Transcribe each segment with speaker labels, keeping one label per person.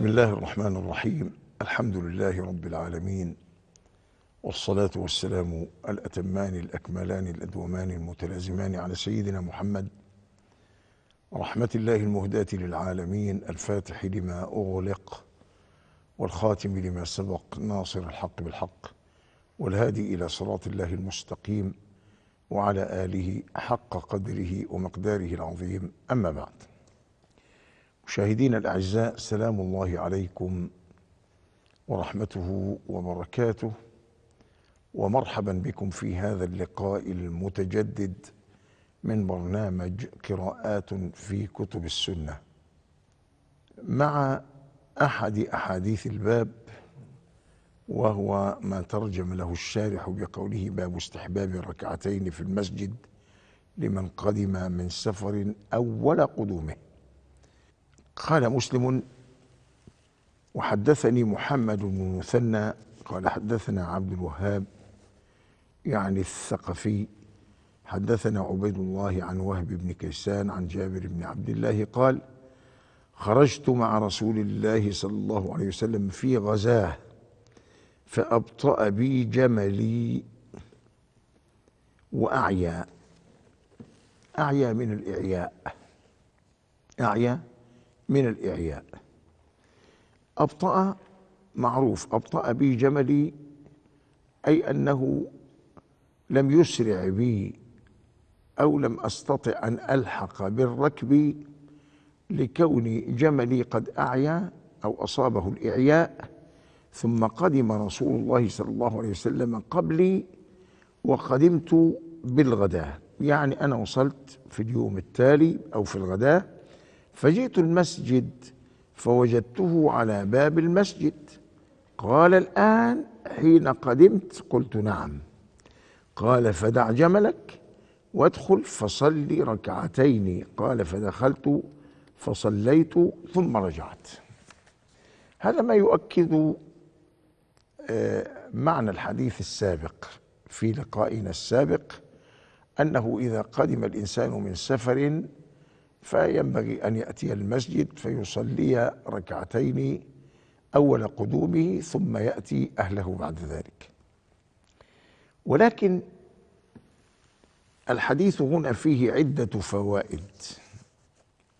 Speaker 1: بسم الله الرحمن الرحيم الحمد لله رب العالمين والصلاة والسلام الأتمان الأكملان الأدومان المتلازمان على سيدنا محمد رحمة الله المهداة للعالمين الفاتح لما أغلق والخاتم لما سبق ناصر الحق بالحق والهادي إلى صراط الله المستقيم وعلى آله حق قدره ومقداره العظيم أما بعد مشاهدينا الاعزاء سلام الله عليكم ورحمته وبركاته ومرحبا بكم في هذا اللقاء المتجدد من برنامج قراءات في كتب السنه مع احد احاديث الباب وهو ما ترجم له الشارح بقوله باب استحباب ركعتين في المسجد لمن قدم من سفر اول قدومه قال مسلم وحدثني محمد بن مثنى قال حدثنا عبد الوهاب يعني الثقفي حدثنا عبيد الله عن وهب بن كيسان عن جابر بن عبد الله قال خرجت مع رسول الله صلى الله عليه وسلم في غزاه فأبطأ بي جملي وأعيا أعيا من الإعياء أعيا من الإعياء أبطأ معروف أبطأ بي جملي أي أنه لم يسرع بي أو لم أستطع أن ألحق بالركب لكون جملي قد أعيا أو أصابه الإعياء ثم قدم رسول الله صلى الله عليه وسلم قبلي وقدمت بالغداء يعني أنا وصلت في اليوم التالي أو في الغداء فجئت المسجد فوجدته على باب المسجد قال الآن حين قدمت قلت نعم قال فدع جملك وادخل فصلي ركعتين قال فدخلت فصليت ثم رجعت هذا ما يؤكد آه، معنى الحديث السابق في لقائنا السابق انه اذا قدم الانسان من سفر فينبغي أن يأتي المسجد فيصلي ركعتين أول قدومه ثم يأتي أهله بعد ذلك ولكن الحديث هنا فيه عدة فوائد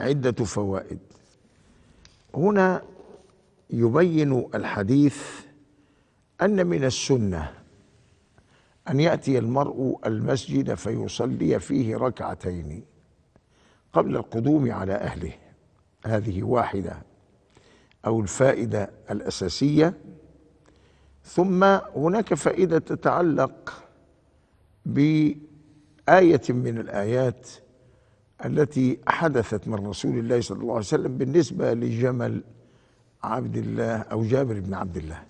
Speaker 1: عدة فوائد هنا يبين الحديث أن من السنة أن يأتي المرء المسجد فيصلي فيه ركعتين قبل القدوم على اهله هذه واحده او الفائده الاساسيه ثم هناك فائده تتعلق بايه من الايات التي حدثت من رسول الله صلى الله عليه وسلم بالنسبه لجمل عبد الله او جابر بن عبد الله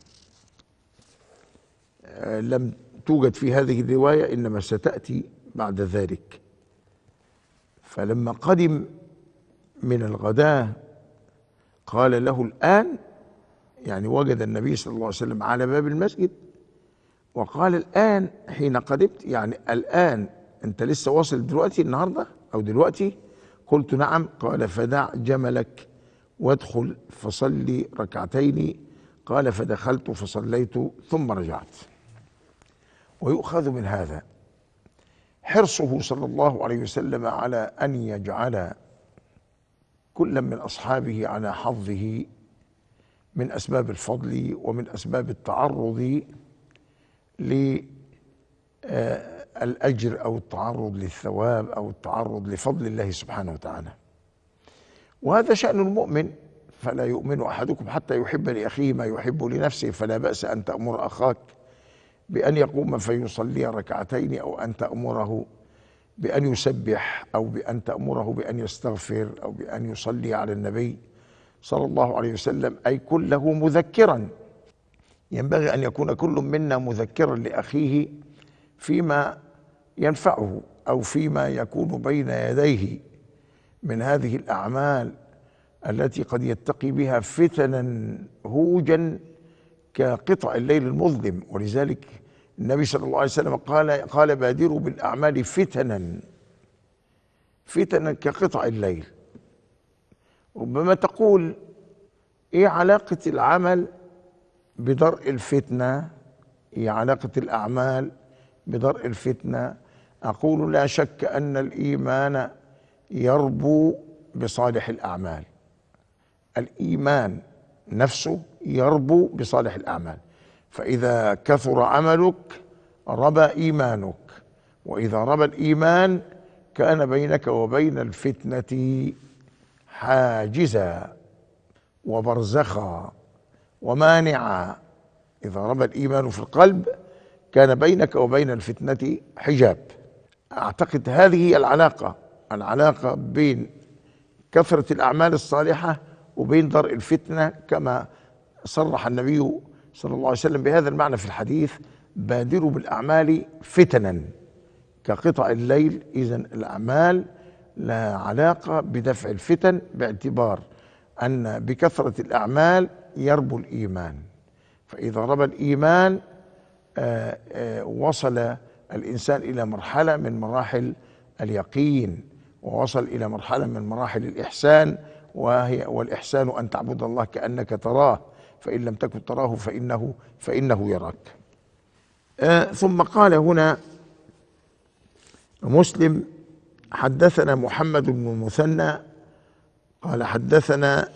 Speaker 1: آه، لم توجد في هذه الروايه انما ستاتي بعد ذلك فلما قدم من الغداة قال له الآن يعني وجد النبي صلى الله عليه وسلم على باب المسجد وقال الآن حين قدمت يعني الآن أنت لسه واصل دلوقتي النهاردة أو دلوقتي قلت نعم قال فدع جملك وادخل فصلي ركعتين قال فدخلت فصليت ثم رجعت ويؤخذ من هذا حرصه صلى الله عليه وسلم على ان يجعل كل من اصحابه على حظه من اسباب الفضل ومن اسباب التعرض للاجر آه، او التعرض للثواب او التعرض لفضل الله سبحانه وتعالى وهذا شان المؤمن فلا يؤمن احدكم حتى يحب لاخيه ما يحب لنفسه فلا باس ان تامر اخاك بأن يقوم فيصلي ركعتين أو أن تأمره بأن يسبح أو بأن تأمره بأن يستغفر أو بأن يصلي على النبي صلى الله عليه وسلم أي كله مذكرا ينبغي أن يكون كل منا مذكرا لأخيه فيما ينفعه أو فيما يكون بين يديه من هذه الأعمال التي قد يتقي بها فتنا هوجا كقطع الليل المظلم ولذلك النبي صلى الله عليه وسلم قال قال بادروا بالاعمال فتنا فتنا كقطع الليل ربما تقول ايه علاقه العمل بدرء الفتنه ايه علاقه الاعمال بدرء الفتنه اقول لا شك ان الايمان يربو بصالح الاعمال الايمان نفسه يربو بصالح الأعمال فإذا كثر عملك ربى إيمانك وإذا ربى الإيمان كان بينك وبين الفتنة حاجزا وبرزخا ومانعا إذا ربى الإيمان في القلب كان بينك وبين الفتنة حجاب أعتقد هذه هي العلاقة العلاقة بين كثرة الأعمال الصالحة وبين درء الفتنه كما صرح النبي صلى الله عليه وسلم بهذا المعنى في الحديث بادروا بالاعمال فتنا كقطع الليل اذا الاعمال لا علاقه بدفع الفتن باعتبار ان بكثره الاعمال يربو الايمان فاذا ربى الايمان آآ آه، آآ آه، وصل الانسان الى مرحله من مراحل اليقين ووصل الى مرحله من مراحل الاحسان وهي والإحسان أن تعبد الله كأنك تراه فإن لم تكن تراه فإنه فإنه يراك آه ثم قال هنا مسلم حدثنا محمد بن المثنى قال حدثنا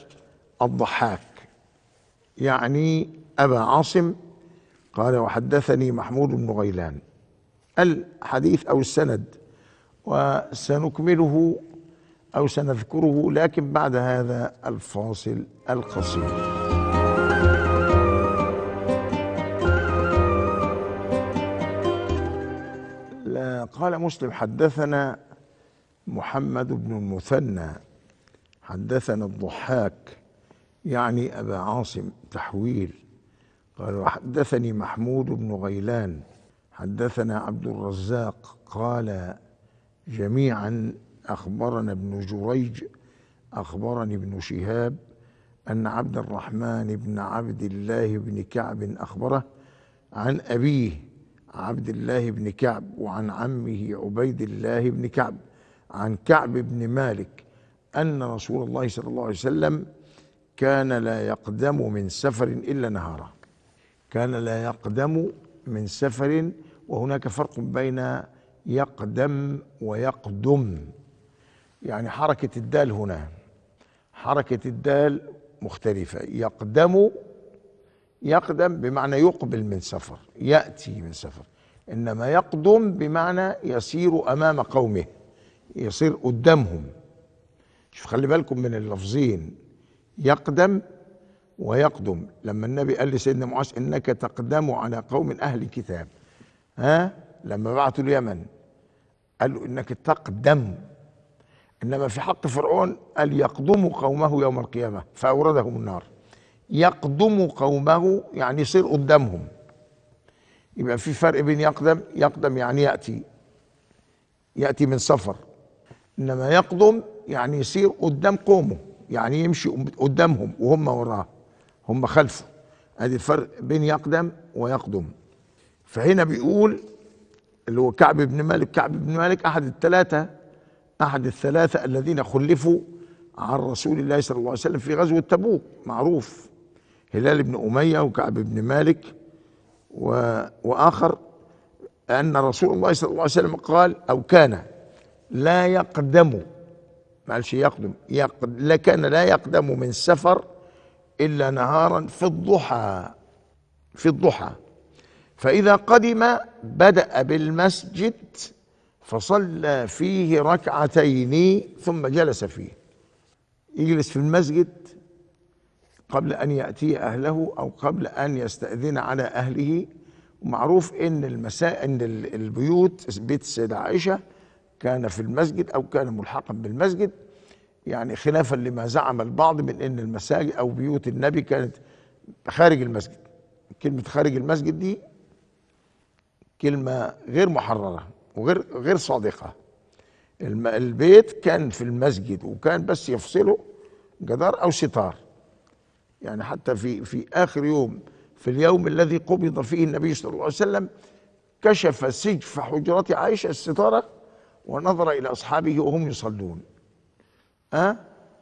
Speaker 1: الضحاك يعني أبا عاصم قال وحدثني محمود بن غيلان الحديث أو السند وسنكمله أو سنذكره لكن بعد هذا الفاصل القصير قال مسلم حدثنا محمد بن المثنى حدثنا الضحاك يعني أبا عاصم تحويل قال وحدثني محمود بن غيلان حدثنا عبد الرزاق قال جميعا أخبرنا ابن جريج أخبرني ابن شهاب أن عبد الرحمن بن عبد الله بن كعب أخبره عن أبيه عبد الله بن كعب وعن عمه عبيد الله بن كعب عن كعب بن مالك أن رسول الله صلى الله عليه وسلم كان لا يقدم من سفر إلا نهارا كان لا يقدم من سفر وهناك فرق بين يقدم ويقدم يعني حركة الدال هنا حركة الدال مختلفة يقدم يقدم بمعنى يقبل من سفر يأتي من سفر إنما يقدم بمعنى يسير أمام قومه يصير قدامهم شوف خلي بالكم من اللفظين يقدم ويقدم لما النبي قال لسيدنا معاذ انك تقدم على قوم اهل كتاب ها لما بعتوا اليمن قال له انك تقدم إنما في حق فرعون قال يقدم قومه يوم القيامة فأوردهم النار يقدم قومه يعني يصير قدامهم يبقى في فرق بين يقدم يقدم يعني يأتي يأتي من سفر إنما يقدم يعني يصير قدام قومه يعني يمشي قدامهم وهم وراه هم خلفه ادي الفرق بين يقدم ويقدم فهنا بيقول اللي هو كعب بن مالك كعب بن مالك احد الثلاثه أحد الثلاثة الذين خلفوا عن رسول الله صلى الله عليه وسلم في غزوة تبوك معروف هلال بن أمية وكعب بن مالك و... وآخر أن رسول الله صلى الله عليه وسلم قال أو كان لا يقدم ما قالش يقدم يقد... لكان كان لا يقدم من سفر إلا نهارا في الضحى في الضحى فإذا قدم بدأ بالمسجد فصلى فيه ركعتين ثم جلس فيه يجلس في المسجد قبل أن يأتي أهله أو قبل أن يستأذن على أهله ومعروف إن المساء إن البيوت بيت السيدة عائشة كان في المسجد أو كان ملحقا بالمسجد يعني خلافا لما زعم البعض من إن المساجد أو بيوت النبي كانت خارج المسجد كلمة خارج المسجد دي كلمة غير محررة وغير غير صادقه البيت كان في المسجد وكان بس يفصله جدار او ستار يعني حتى في في اخر يوم في اليوم الذي قبض فيه النبي صلى الله عليه وسلم كشف سجف حجرة عائشة الستارة ونظر إلى أصحابه وهم يصلون أه؟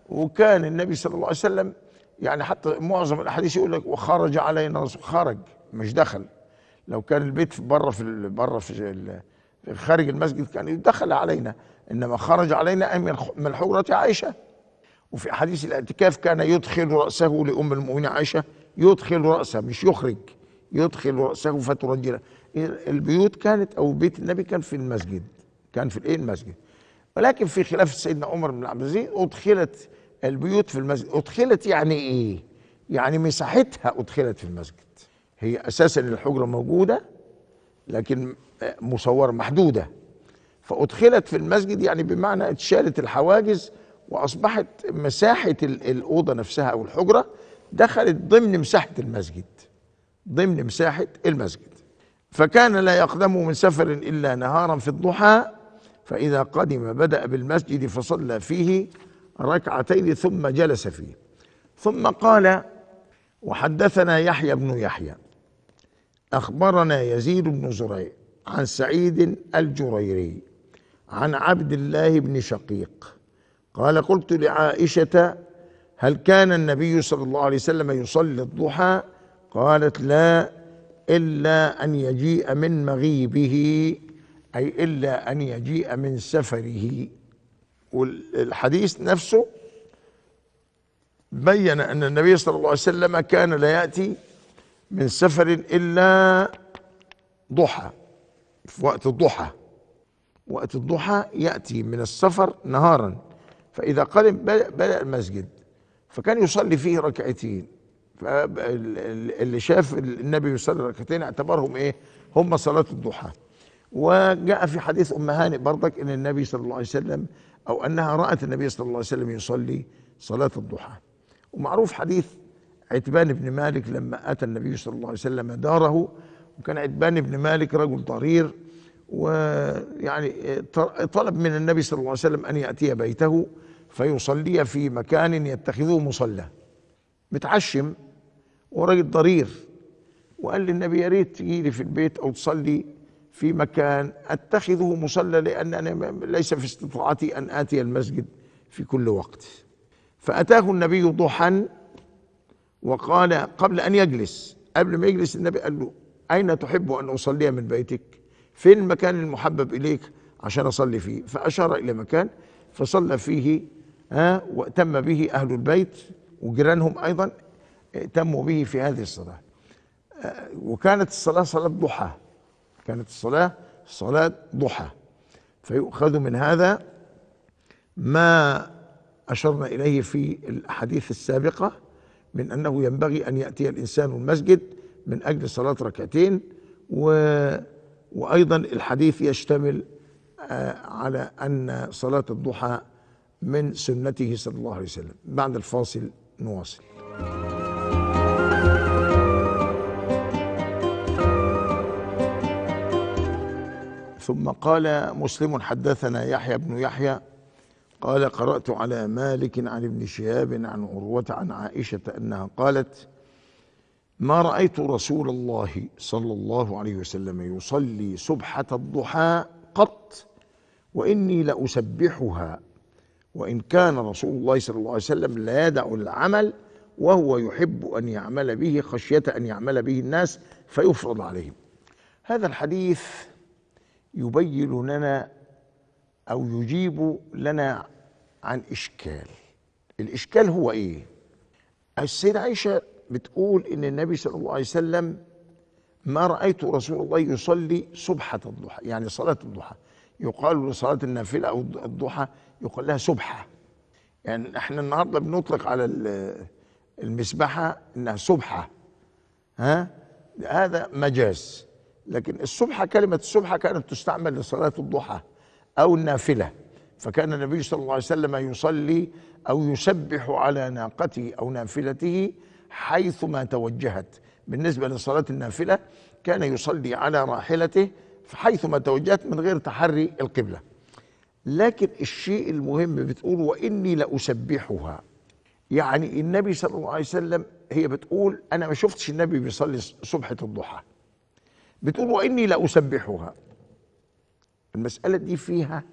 Speaker 1: وكان النبي صلى الله عليه وسلم يعني حتى معظم الأحاديث يقول لك وخرج علينا خرج مش دخل لو كان البيت بره في بره في خارج المسجد كان يدخل علينا انما خرج علينا من حجره عائشه وفي حديث الاعتكاف كان يدخل راسه لام المؤمنين عائشه يدخل راسه مش يخرج يدخل راسه فترجله البيوت كانت او بيت النبي كان في المسجد كان في الايه المسجد ولكن في خلاف سيدنا عمر بن عبد العزيز ادخلت البيوت في المسجد ادخلت يعني ايه يعني مساحتها ادخلت في المسجد هي اساسا الحجره موجوده لكن مصوره محدوده فادخلت في المسجد يعني بمعنى اتشالت الحواجز واصبحت مساحه الاوضه نفسها او الحجره دخلت ضمن مساحه المسجد ضمن مساحه المسجد فكان لا يقدم من سفر الا نهارا في الضحى فاذا قدم بدا بالمسجد فصلى فيه ركعتين ثم جلس فيه ثم قال وحدثنا يحيى بن يحيى اخبرنا يزيد بن زريع عن سعيد الجريري عن عبد الله بن شقيق قال قلت لعائشة هل كان النبي صلى الله عليه وسلم يصلي الضحى قالت لا إلا أن يجيء من مغيبه أي إلا أن يجيء من سفره والحديث نفسه بين أن النبي صلى الله عليه وسلم كان لا يأتي من سفر إلا ضحى في وقت الضحى وقت الضحى يأتي من السفر نهارا فإذا قدم بدأ المسجد فكان يصلي فيه ركعتين فاللي شاف النبي يصلي ركعتين اعتبرهم ايه هم صلاة الضحى وجاء في حديث أم هانئ برضك أن النبي صلى الله عليه وسلم أو أنها رأت النبي صلى الله عليه وسلم يصلي صلاة الضحى ومعروف حديث عتبان بن مالك لما أتى النبي صلى الله عليه وسلم داره وكان عتبان بن مالك رجل ضرير ويعني طلب من النبي صلى الله عليه وسلم أن يأتي بيته فيصلي في مكان يتخذه مصلى متعشم وراجل ضرير وقال للنبي يا ريت تجي لي في البيت أو تصلي في مكان أتخذه مصلى لأن أنا ليس في استطاعتي أن آتي المسجد في كل وقت فأتاه النبي ضحى وقال قبل أن يجلس قبل ما يجلس النبي قال له أين تحب أن أصلي من بيتك فين المكان المحبب إليك عشان أصلي فيه فأشار إلى مكان فصلى فيه ها وتم به أهل البيت وجيرانهم أيضا تموا به في هذه الصلاة آه، وكانت الصلاة صلاة ضحى كانت الصلاة صلاة ضحى فيؤخذ من هذا ما أشرنا إليه في الأحاديث السابقة من أنه ينبغي أن يأتي الإنسان المسجد من أجل صلاة ركعتين و وأيضا الحديث يشتمل آه، على أن صلاة الضحى من سنته صلى الله عليه وسلم بعد الفاصل نواصل ثم قال مسلم حدثنا يحيى بن يحيى قال قرأت على مالك عن ابن شهاب عن عروة عن عائشة أنها قالت ما رأيت رسول الله صلى الله عليه وسلم يصلي سبحة الضحى قط وإني لأسبحها وإن كان رسول الله صلى الله عليه وسلم لا يدع العمل وهو يحب أن يعمل به خشية أن يعمل به الناس فيفرض عليهم هذا الحديث يبين لنا أو يجيب لنا عن إشكال الإشكال هو إيه؟ السيدة عائشة بتقول ان النبي صلى الله عليه وسلم ما رايت رسول الله يصلي سبحه الضحى يعني صلاه الضحى يقال لصلاه النافله او الضحى يقال لها سبحه يعني احنا النهارده بنطلق على المسبحه انها سبحه ها هذا مجاز لكن السبحه كلمه السبحه كانت تستعمل لصلاه الضحى او النافله فكان النبي صلى الله عليه وسلم يصلي او يسبح على ناقته او نافلته حيثما توجهت بالنسبة لصلاة النافلة كان يصلي على راحلته حيثما توجهت من غير تحري القبلة لكن الشيء المهم بتقول وإني لأسبحها يعني النبي صلى الله عليه وسلم هي بتقول أنا ما شفتش النبي بيصلي صبحة الضحى بتقول وإني لأسبحها المسألة دي فيها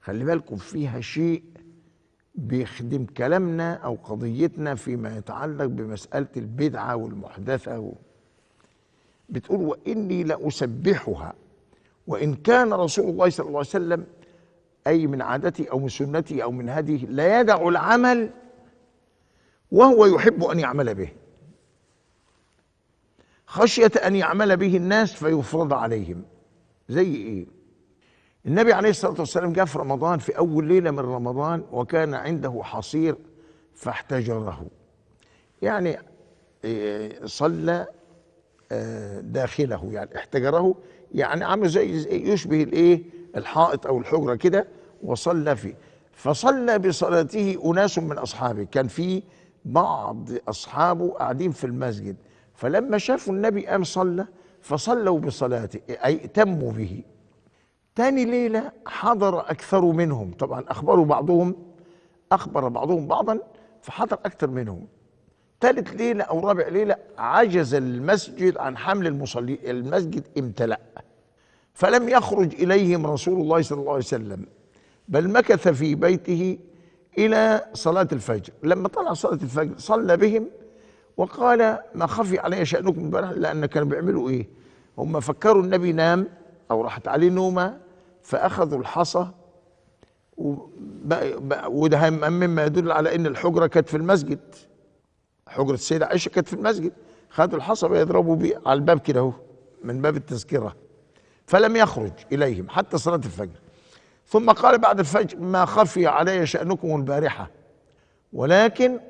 Speaker 1: خلي بالكم فيها شيء بيخدم كلامنا او قضيتنا فيما يتعلق بمساله البدعه والمحدثه بتقول واني لاسبحها وان كان رسول الله صلى الله عليه وسلم اي من عادتي او من سنتي او من هدي لا يدع العمل وهو يحب ان يعمل به خشيه ان يعمل به الناس فيفرض عليهم زي ايه النبي عليه الصلاة والسلام جاء في رمضان في أول ليلة من رمضان وكان عنده حصير فاحتجره يعني آه، صلى آه، داخله يعني احتجره يعني عمل زي يشبه الايه الحائط او الحجره كده وصلى فيه فصلى بصلاته اناس من اصحابه كان في بعض اصحابه قاعدين في المسجد فلما شافوا النبي قام صلى فصلوا بصلاته اي ائتموا به تاني ليلة حضر أكثر منهم طبعا أخبروا بعضهم أخبر بعضهم بعضا فحضر أكثر منهم ثالث ليلة أو رابع ليلة عجز المسجد عن حمل المصلين المسجد امتلأ فلم يخرج إليهم رسول الله صلى الله عليه وسلم بل مكث في بيته إلى صلاة الفجر لما طلع صلاة الفجر صلى بهم وقال ما خفي علي شأنكم امبارح لأن كانوا بيعملوا إيه هم فكروا النبي نام أو راحت عليه نومة فأخذوا الحصى وده مما يدل على ان الحجره كانت في المسجد حجره السيده عائشه كانت في المسجد خدوا الحصى بيضربوا بيه على الباب كده اهو من باب التذكره فلم يخرج اليهم حتى صلاه الفجر ثم قال بعد الفجر ما خفي علي شانكم البارحه ولكن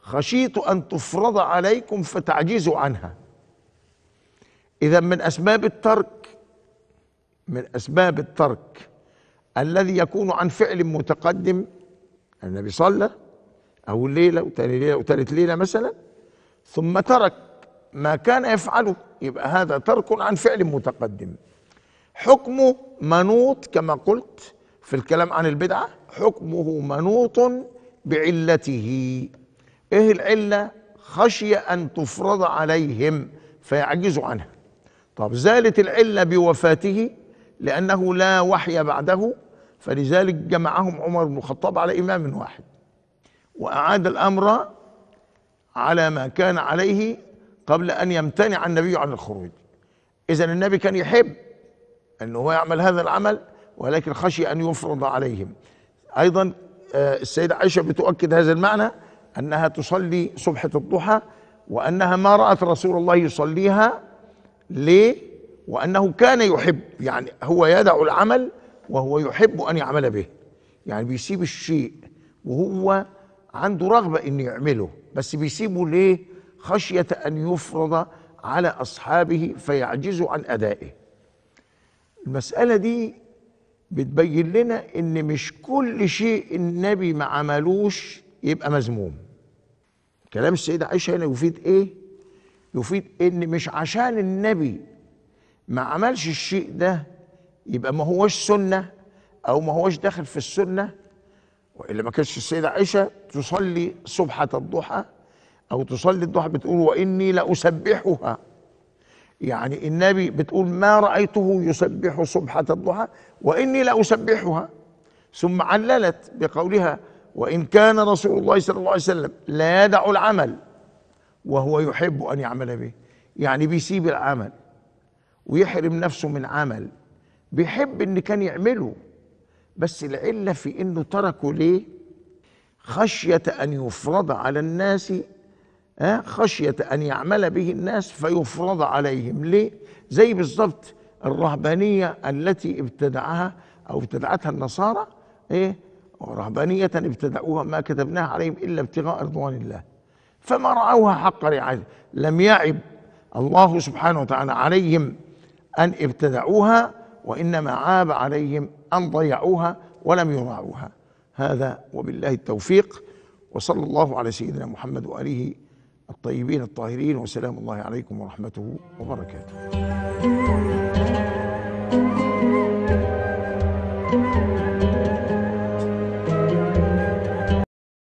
Speaker 1: خشيت ان تفرض عليكم فتعجزوا عنها اذا من اسباب الترك من اسباب الترك الذي يكون عن فعل متقدم النبي صلى اول ليله وثاني ليله وثالث ليله مثلا ثم ترك ما كان يفعله يبقى هذا ترك عن فعل متقدم حكمه منوط كما قلت في الكلام عن البدعه حكمه منوط بعلته ايه العله خشيه ان تفرض عليهم فيعجزوا عنها طب زالت العله بوفاته لأنه لا وحي بعده فلذلك جمعهم عمر بن الخطاب على إمام واحد وأعاد الأمر على ما كان عليه قبل أن يمتنع النبي عن الخروج إذا النبي كان يحب أنه هو يعمل هذا العمل ولكن خشي أن يفرض عليهم أيضا آه، السيدة عائشة بتؤكد هذا المعنى أنها تصلي صبحة الضحى وأنها ما رأت رسول الله يصليها ليه وأنه كان يحب يعني هو يدع العمل وهو يحب أن يعمل به يعني بيسيب الشيء وهو عنده رغبة أن يعمله بس بيسيبه ليه خشية أن يفرض على أصحابه فيعجزوا عن أدائه المسألة دي بتبين لنا ان مش كل شيء النبي ما عملوش يبقى مذموم كلام السيدة عائشة هنا يفيد ايه يفيد ان مش عشان النبي ما عملش الشيء ده يبقى ما هوش سنه او ما هوش داخل في السنه والا ما كانتش السيده عائشه تصلي سبحه الضحى او تصلي الضحى بتقول واني لاسبحها يعني النبي بتقول ما رايته يسبح سبحه الضحى واني لاسبحها ثم عللت بقولها وان كان رسول الله صلى الله عليه وسلم لا يدع العمل وهو يحب ان يعمل به يعني بيسيب العمل ويحرم نفسه من عمل بيحب ان كان يعمله بس العله في انه تركه ليه خشيه ان يفرض على الناس آه، خشيه ان يعمل به الناس فيفرض عليهم ليه زي بالظبط الرهبانيه التي ابتدعها او ابتدعتها النصارى ايه رهبانيه ابتدعوها ما كتبناها عليهم الا ابتغاء رضوان الله فما رأوها حق رعاية لم يعب الله سبحانه وتعالى عليهم أن ابتدعوها وإنما عاب عليهم أن ضيعوها ولم يراعوها هذا وبالله التوفيق وصلى الله على سيدنا محمد وآله الطيبين الطاهرين وسلام الله عليكم ورحمته وبركاته